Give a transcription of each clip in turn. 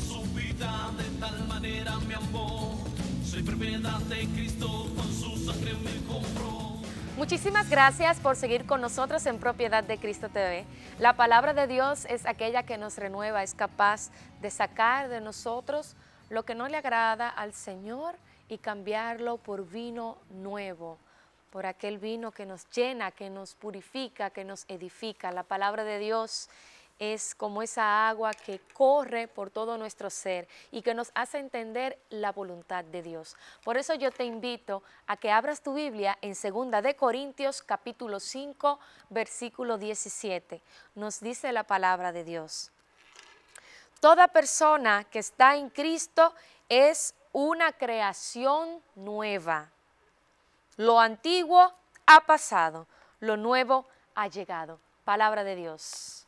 su vida de tal manera Muchísimas gracias por seguir con nosotros en Propiedad de Cristo TV. La palabra de Dios es aquella que nos renueva, es capaz de sacar de nosotros lo que no le agrada al Señor y cambiarlo por vino nuevo, por aquel vino que nos llena, que nos purifica, que nos edifica. La palabra de Dios es como esa agua que corre por todo nuestro ser y que nos hace entender la voluntad de Dios. Por eso yo te invito a que abras tu Biblia en 2 de Corintios capítulo 5, versículo 17. Nos dice la palabra de Dios. Toda persona que está en Cristo es una creación nueva. Lo antiguo ha pasado, lo nuevo ha llegado. Palabra de Dios.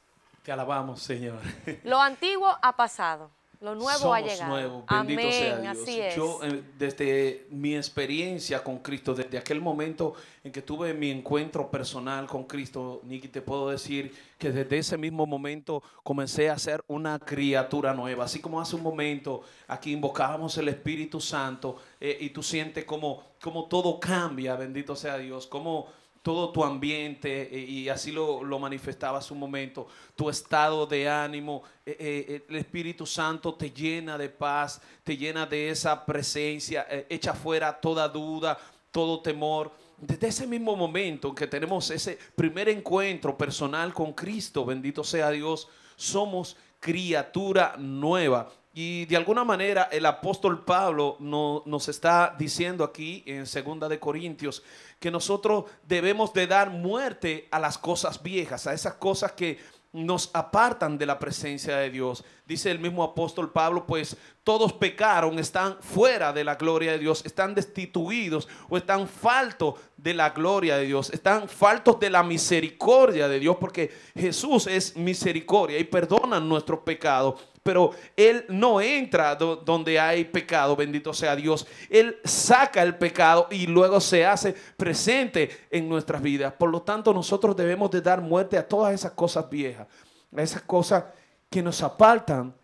Te alabamos, Señor. Lo antiguo ha pasado. Lo nuevo ha llegado. Bendito Amén. sea Dios. Así es. Yo, eh, desde mi experiencia con Cristo, desde aquel momento en que tuve mi encuentro personal con Cristo, Nicky, te puedo decir que desde ese mismo momento comencé a ser una criatura nueva. Así como hace un momento aquí invocábamos el Espíritu Santo eh, y tú sientes como, como todo cambia, bendito sea Dios, como todo tu ambiente, eh, y así lo, manifestaba hace un momento, tu estado de ánimo, eh, eh, el Espíritu Santo te llena de paz, te llena de esa presencia, echa fuera toda duda, todo temor. Desde ese mismo momento en que tenemos ese primer encuentro personal con Cristo, bendito sea Dios, somos criatura nueva. Y de alguna manera el apóstol Pablo nos está diciendo aquí en Segunda de Corintios que nosotros debemos de dar muerte a las cosas viejas, a esas cosas que nos apartan de la presencia de Dios. Dice el mismo apóstol Pablo, pues todos pecaron, están fuera de la gloria de Dios, están destituidos o están faltos de la gloria de Dios, están faltos de la misericordia de Dios, porque Jesús es misericordia y perdona nuestro pecado pero Él no entra donde hay pecado, bendito sea Dios. Él saca el pecado y luego se hace presente en nuestras vidas. Por lo tanto, nosotros debemos de dar muerte a todas esas cosas viejas, a esas cosas que nos apartan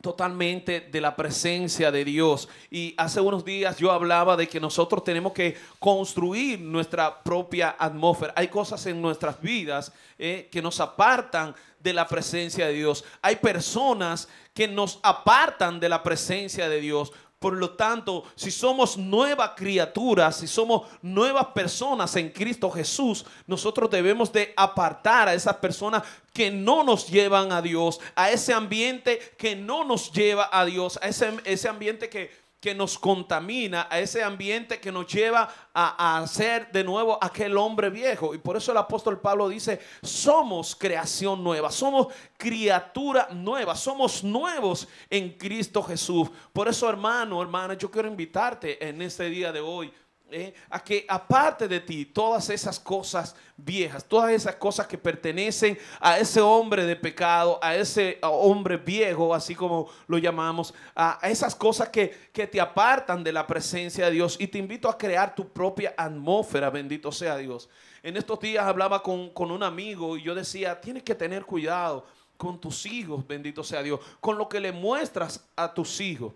totalmente de la presencia de Dios. Y hace unos días yo hablaba de que nosotros tenemos que construir nuestra propia atmósfera. Hay cosas en nuestras vidas eh, que nos apartan de la presencia de Dios. Hay personas que nos apartan de la presencia de Dios. Por lo tanto, si somos nuevas criaturas, si somos nuevas personas en Cristo Jesús, nosotros debemos de apartar a esas personas que no nos llevan a Dios, a ese ambiente que no nos lleva a Dios, a ese, ese ambiente que que nos contamina, a ese ambiente que nos lleva a, a, ser de nuevo aquel hombre viejo. Y por eso el apóstol Pablo dice, somos creación nueva, somos criatura nueva, somos nuevos en Cristo Jesús. Por eso, hermano, hermana, yo quiero invitarte en este día de hoy eh, a que aparte de ti todas esas cosas viejas, todas esas cosas que pertenecen a ese hombre de pecado, a ese hombre viejo, así como lo llamamos, a esas cosas que, te apartan de la presencia de Dios. Y te invito a crear tu propia atmósfera, bendito sea Dios. En estos días hablaba con, con un amigo y yo decía, tienes que tener cuidado con tus hijos, bendito sea Dios, con lo que le muestras a tus hijos.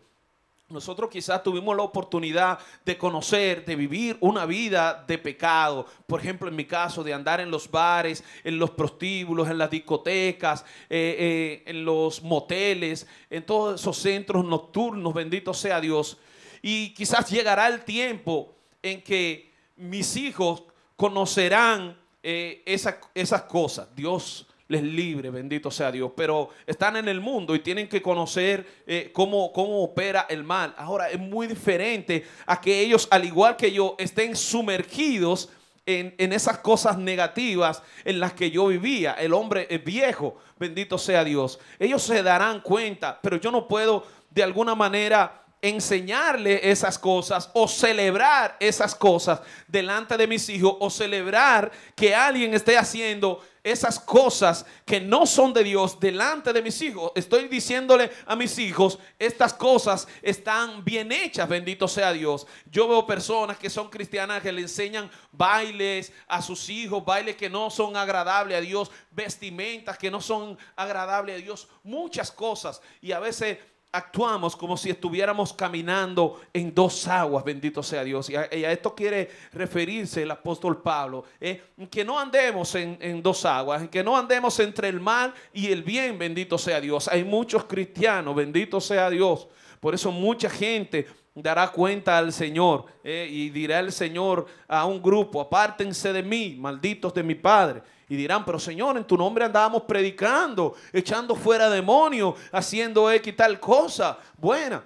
Nosotros quizás tuvimos la oportunidad de conocer, de vivir una vida de pecado. Por ejemplo, en mi caso, de andar en los bares, en los prostíbulos, en las discotecas, eh, eh, en los moteles, en todos esos centros nocturnos, bendito sea Dios. Y quizás llegará el tiempo en que mis hijos conocerán eh, esas cosas. Dios les libre, bendito sea Dios. Pero están en el mundo y tienen que conocer eh, cómo, cómo opera el mal. Ahora es muy diferente a que ellos, al igual que yo, estén sumergidos en, en, esas cosas negativas en las que yo vivía. El hombre es viejo, bendito sea Dios. Ellos se darán cuenta, pero yo no puedo de alguna manera enseñarle esas cosas o celebrar esas cosas delante de mis hijos o celebrar que alguien esté haciendo esas cosas que no son de Dios delante de mis hijos. Estoy diciéndole a mis hijos, estas cosas están bien hechas, bendito sea Dios. Yo veo personas que son cristianas que le enseñan bailes a sus hijos, bailes que no son agradables a Dios, vestimentas que no son agradables a Dios, muchas cosas. Y a veces actuamos como si estuviéramos caminando en dos aguas, bendito sea Dios. Y a, esto quiere referirse el apóstol Pablo, ¿eh? que no andemos en, dos aguas, que no andemos entre el mal y el bien, bendito sea Dios. Hay muchos cristianos, bendito sea Dios. Por eso mucha gente dará cuenta al Señor ¿eh? y dirá el Señor a un grupo, apártense de mí, malditos de mi Padre y dirán, pero Señor, en tu nombre andábamos predicando, echando fuera demonios, haciendo X tal cosa buena.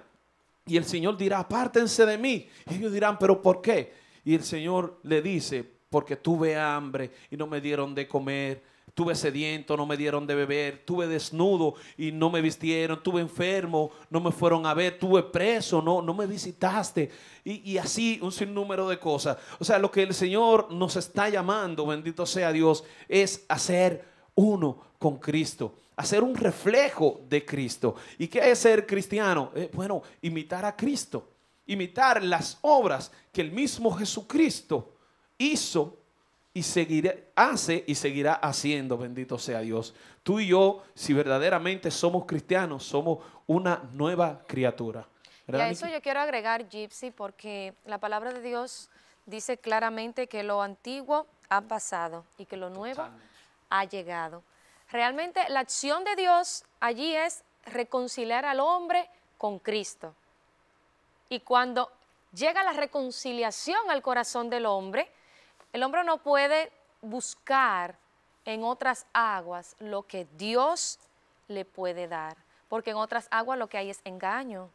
Y el Señor dirá, apártense de mí. Y ellos dirán, pero ¿por qué? Y el Señor le dice, porque tuve hambre y no me dieron de comer tuve sediento, no me dieron de beber, tuve desnudo y no me vistieron, tuve enfermo, no me fueron a ver, tuve preso, no, no me visitaste. Y, así un sinnúmero de cosas. O sea, lo que el Señor nos está llamando, bendito sea Dios, es hacer uno con Cristo hacer un reflejo de Cristo. ¿Y qué es ser cristiano? Eh, bueno, imitar a Cristo, imitar las obras que el mismo Jesucristo hizo y seguirá, hace y seguirá haciendo, bendito sea Dios. Tú y yo, si verdaderamente somos cristianos, somos una nueva criatura. Y a eso yo quiero agregar, Gypsy, porque la palabra de Dios dice claramente que lo antiguo ha pasado y que lo nuevo ha llegado. Realmente la acción de Dios allí es reconciliar al hombre con Cristo. Y cuando llega la reconciliación al corazón del hombre, el hombre no puede buscar en otras aguas lo que Dios le puede dar, porque en otras aguas lo que hay es engaño,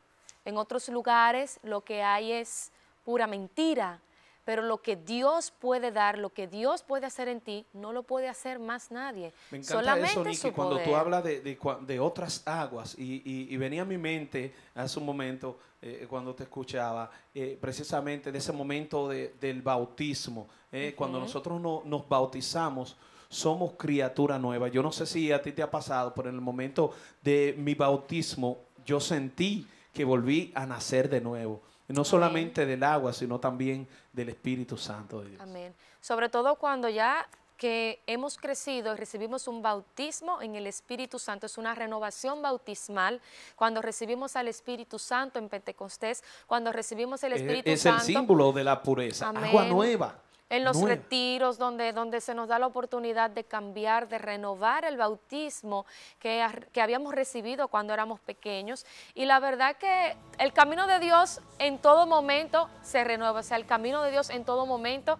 en otros lugares lo que hay es pura mentira, pero lo que Dios puede dar, lo que Dios puede hacer en ti, no lo puede hacer más nadie. Me encanta Solamente eso, Nicky, cuando tú hablas de, otras aguas, y, venía a mi mente hace un momento eh, cuando te escuchaba, eh, precisamente de ese momento del bautismo, eh, cuando nosotros nos bautizamos, somos criatura nueva. Yo no sé si a ti te ha pasado, pero en el momento de mi bautismo, yo sentí que volví a nacer de nuevo no solamente del agua, sino también del Espíritu Santo de Dios. Amén. Sobre todo cuando ya que hemos crecido y recibimos un bautismo en el Espíritu Santo, es una renovación bautismal, cuando recibimos al Espíritu Santo en Pentecostés, cuando recibimos el Espíritu Santo. Es el símbolo de la pureza, agua nueva. En los retiros donde, donde se nos da la oportunidad de cambiar, de renovar el bautismo que, que habíamos recibido cuando éramos pequeños. Y la verdad que el camino de Dios en todo momento se renueva. O sea, el camino de Dios en todo momento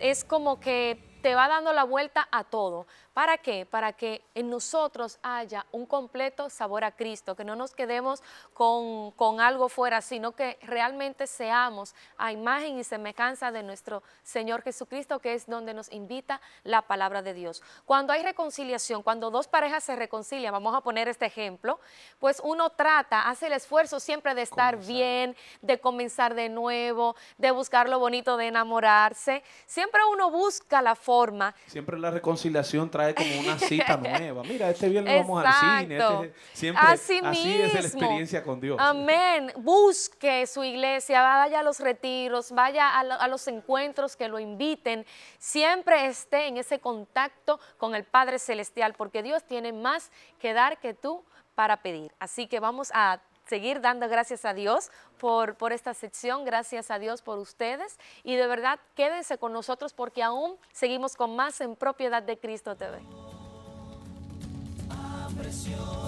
es como que te va dando la vuelta a todo. ¿Para qué? Para que en nosotros haya un completo sabor a Cristo, que no nos quedemos con, algo fuera, sino que realmente seamos a imagen y semejanza de nuestro Señor Jesucristo, que es donde nos invita la palabra de Dios. Cuando hay reconciliación, cuando dos parejas se reconcilian, vamos a poner este ejemplo, pues uno trata, hace el esfuerzo siempre de estar bien, de comenzar de nuevo, de buscar lo bonito, de enamorarse. Siempre uno busca la forma. Siempre la reconciliación como una cita nueva. Mira, este viernes vamos al cine. Este siempre así, es la experiencia con Dios. Amén. Busque su iglesia, vaya a los retiros, vaya a los encuentros que lo inviten. Siempre esté en ese contacto con el Padre Celestial, porque Dios tiene más que dar que tú para pedir. Así que vamos a seguir dando gracias a Dios por, por esta sección, gracias a Dios por ustedes y de verdad quédense con nosotros porque aún seguimos con más en propiedad de Cristo TV. Ah,